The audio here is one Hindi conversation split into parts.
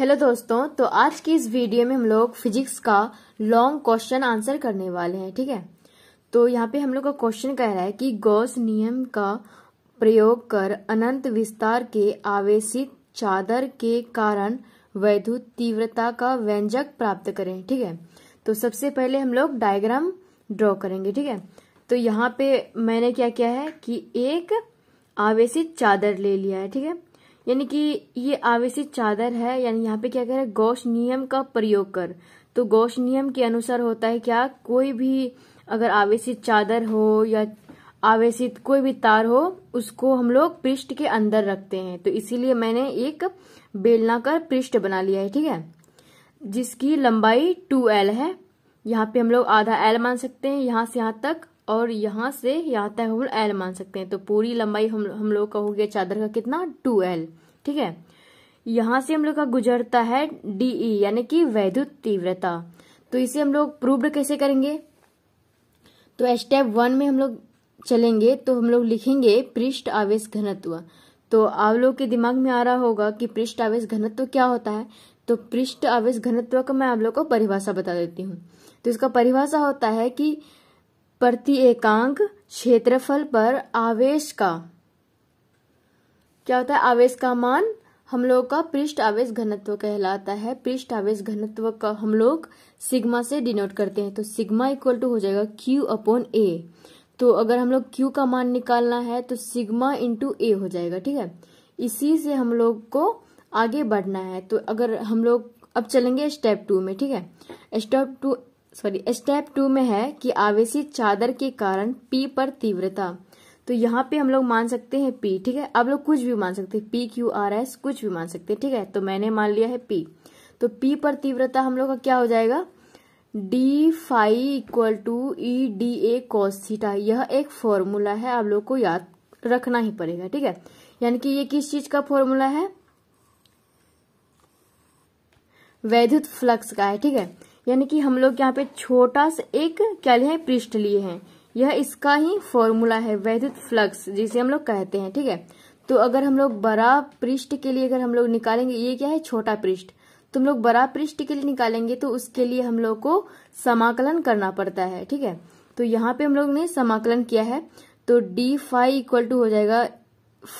हेलो दोस्तों तो आज की इस वीडियो में हम लोग फिजिक्स का लॉन्ग क्वेश्चन आंसर करने वाले हैं ठीक है तो यहाँ पे हम लोग का क्वेश्चन कह रहा है कि गॉस नियम का प्रयोग कर अनंत विस्तार के आवेशित चादर के कारण वैद्युत तीव्रता का व्यंजक प्राप्त करें ठीक है तो सबसे पहले हम लोग डायग्राम ड्रॉ करेंगे ठीक है तो यहाँ पे मैंने क्या किया है कि एक आवेशित चादर ले लिया है ठीक है यानी कि ये आवेशित चादर है यानी यहाँ पे क्या कह रहा है गौश नियम का प्रयोग कर तो गौश नियम के अनुसार होता है क्या कोई भी अगर आवेशित चादर हो या आवेशित कोई भी तार हो उसको हम लोग पृष्ठ के अंदर रखते हैं तो इसीलिए मैंने एक बेलनाकार पृष्ठ बना लिया है ठीक है जिसकी लंबाई टू एल है यहाँ पे हम लोग आधा एल मान सकते हैं यहाँ से यहां तक और यहाँ से यहाँ तक हम एल मान सकते हैं तो पूरी लंबाई हम हम लोग का हो गया चादर का कितना टू एल ठीक है यहाँ से हम लोग का गुजरता है डीई e, यानी कि वैद्युत तीव्रता तो इसे हम लोग प्रूवड कैसे करेंगे तो स्टेप वन में हम लोग चलेंगे तो हम लोग लिखेंगे पृष्ठ आवेश घनत्व तो आप लोग के दिमाग में आ रहा होगा कि पृष्ठ आवेश घनत्व क्या होता है तो पृष्ठ आवेश घनत्व का मैं आप लोग को परिभाषा बता देती हूँ तो इसका परिभाषा होता है कि प्रति एकांक क्षेत्रफल पर आवेश का क्या होता है आवेश का मान हम लोग का पृष्ठ आवेश घनत्व कहलाता है पृष्ठ आवेश घनत्व का हम लोग सिग्मा से डिनोट करते हैं तो सिग्मा इक्वल टू हो जाएगा क्यू अपॉन ए तो अगर हम लोग क्यू का मान निकालना है तो सिग्मा इंटू ए हो जाएगा ठीक है इसी से हम लोग को आगे बढ़ना है तो अगर हम लोग अब चलेंगे स्टेप टू में ठीक है step two sorry step two में है कि आवेशित चादर के कारण पी पर तीव्रता तो यहाँ पे हम लोग मान सकते हैं पी ठीक है आप लोग कुछ भी मान सकते हैं पी क्यू आर एस कुछ भी मान सकते हैं ठीक है तो मैंने मान लिया है पी तो पी पर तीव्रता हम लोग का क्या हो जाएगा D phi equal to E D A cos theta यह एक फॉर्मूला है आप लोग को याद रखना ही पड़ेगा ठीक है यानी कि ये किस चीज का फॉर्मूला है वैद्युत फ्लक्स का है ठीक है यानी कि हम लोग यहाँ पे छोटा सा एक क्या लिया है पृष्ठ लिए हैं यह इसका ही फॉर्मूला है वैद्युत फ्लक्स जिसे हम लोग कहते हैं ठीक है तो अगर हम लोग बड़ा पृष्ठ के लिए अगर हम लोग निकालेंगे ये क्या है छोटा पृष्ठ तो हम लोग बड़ा पृष्ठ के लिए निकालेंगे तो उसके लिए हम लोग को समाकलन करना पड़ता है ठीक है तो यहाँ पे हम लोग ने समाकलन किया है तो डी फाइव इक्वल टू हो जाएगा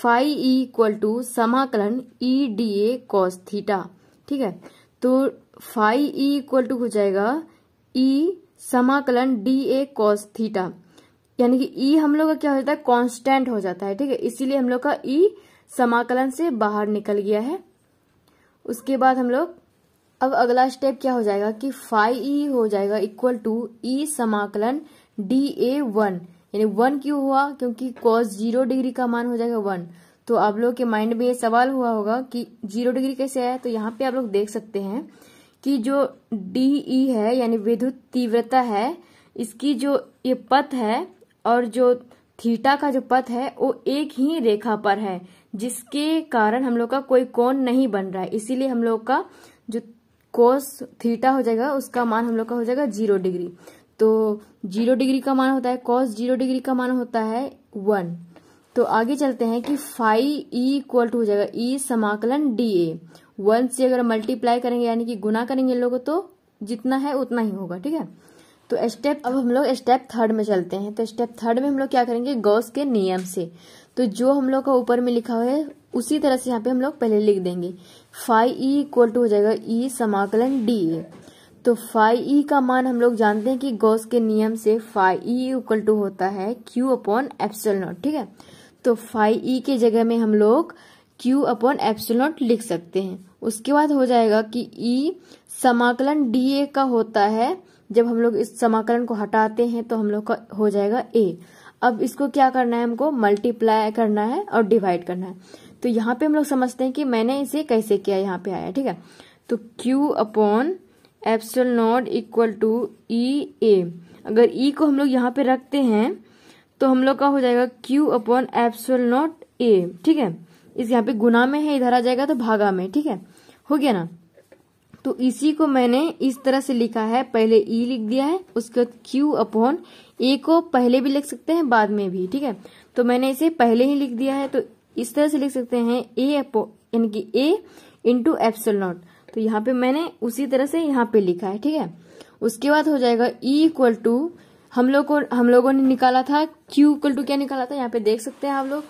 फाइव इक्वल टू समाकलन E D A cos theta ठीक है तो फाइव ई इक्वल टू हो जाएगा ई समाकलन डी ए कॉस थीटा यानी कि ई हम लोग का क्या हो जाता है कांस्टेंट हो जाता है ठीक है इसीलिए हम लोग का ई समाकलन से बाहर निकल गया है उसके बाद हम लोग अब अगला स्टेप क्या हो जाएगा कि फाइव ई हो जाएगा इक्वल टू ई समाकलन डी ए वन यानी वन क्यों हुआ क्योंकि कॉस जीरो डिग्री का मान हो जाएगा वन तो आप लोग के माइंड में ये सवाल हुआ होगा कि जीरो डिग्री कैसे आया तो यहाँ पे आप लोग देख सकते हैं कि जो डी ई e है यानी विद्युत तीव्रता है इसकी जो ये पथ है और जो थीटा का जो पथ है वो एक ही रेखा पर है जिसके कारण हम लोग का कोई कोण नहीं बन रहा है इसीलिए हम लोग का जो कोस थीटा हो जाएगा उसका मान हम लोग का हो जाएगा जीरो डिग्री तो जीरो डिग्री का मान होता है कॉस जीरो डिग्री का मान होता है वन तो आगे चलते हैं कि फाइव ई इक्वल टू हो जाएगा ई समाकलन डी ए वन से अगर मल्टीप्लाई करेंगे यानी कि गुना करेंगे लोग तो जितना है उतना ही होगा ठीक है तो स्टेप अब हम लोग स्टेप थर्ड में चलते हैं तो स्टेप थर्ड में हम लोग क्या करेंगे गौस के नियम से तो जो हम लोग का ऊपर में लिखा हुआ है उसी तरह से यहाँ पे हम लोग पहले लिख देंगे फाइव ई इक्वल टू हो जाएगा ई समाकलन डी ए तो फाइव ई का मान हम लोग जानते हैं कि गौस के नियम से फाइव ई इक्वल टू होता है क्यू अपॉन एप्सल नॉट ठीक है तो फाइव ई के जगह में हम लोग क्यू अपॉन एप्सिलोट लिख सकते हैं उसके बाद हो जाएगा कि ई e समाकलन डी ए का होता है जब हम लोग इस समाकलन को हटाते हैं तो हम लोग का हो जाएगा ए अब इसको क्या करना है हमको मल्टीप्लाई करना है और डिवाइड करना है तो यहाँ पे हम लोग समझते हैं कि मैंने इसे कैसे किया यहाँ पे आया ठीक है तो Q upon epsilon not equal to E A अगर E को हम लोग यहाँ पे रखते हैं तो हम लोग का हो जाएगा Q upon epsilon not A ठीक है इस यहाँ पे गुना में है इधर आ जाएगा तो भागा में ठीक है हो गया ना तो इसी को मैंने इस तरह से लिखा है पहले ई e लिख दिया है उसके बाद क्यू अपॉन ए को पहले भी लिख सकते हैं बाद में भी ठीक है तो मैंने इसे पहले ही लिख दिया है तो इस तरह से लिख सकते हैं ए यानी कि ए इंटू एप्सल नॉट तो यहाँ पे मैंने उसी तरह से यहाँ पे लिखा है ठीक है उसके बाद हो जाएगा ई इक्वल टू हम लोग को हम लोगों ने निकाला था Q इक्वल टू क्या निकाला था यहाँ पे देख सकते हैं आप लोग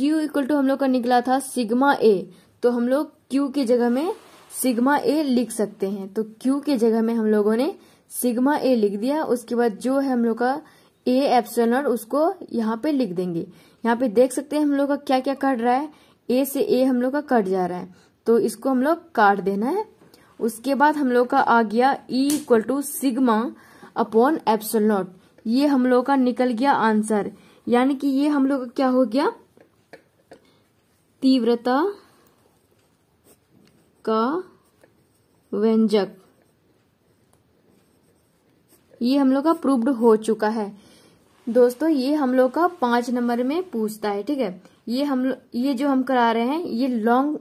Q इक्वल टू हम लोग का निकला था सिग्मा ए तो हम लोग Q के जगह में सिग्मा ए लिख सकते हैं तो Q के जगह में हम लोगों ने सिग्मा ए लिख दिया उसके बाद जो है हम लोग का A एप्सनर उसको यहाँ पे लिख देंगे यहाँ पे देख सकते हैं हम लोग का क्या क्या कट रहा है ए से ए हम लोग का कट जा रहा है तो इसको हम लोग काट देना है उसके बाद हम लोग का आ गया E equal to sigma upon epsilon not ये हम लोग का निकल गया आंसर यानी कि ये हम लोग का क्या हो गया तीव्रता का व्यंजक ये हम लोग का प्रूव्ड हो चुका है दोस्तों ये हम लोग का पांच नंबर में पूछता है ठीक है ये हम ये जो हम करा रहे हैं ये लॉन्ग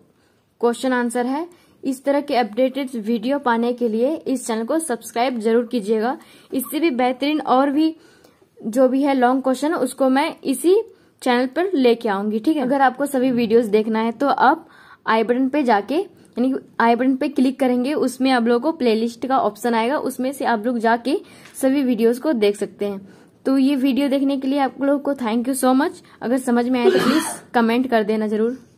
क्वेश्चन आंसर है इस तरह के अपडेटेड वीडियो पाने के लिए इस चैनल को सब्सक्राइब जरूर कीजिएगा इससे भी बेहतरीन और भी जो भी है लॉन्ग क्वेश्चन उसको मैं इसी चैनल पर लेके आऊंगी ठीक है अगर आपको सभी वीडियोस देखना है तो आप आई बटन पे जाके यानी आई बटन पे क्लिक करेंगे उसमें आप लोगों को प्लेलिस्ट का ऑप्शन आएगा उसमें से आप लोग जाके सभी वीडियोस को देख सकते हैं तो ये वीडियो देखने के लिए आप लोगों को थैंक यू सो मच अगर समझ में आए तो प्लीज कमेंट कर देना जरूर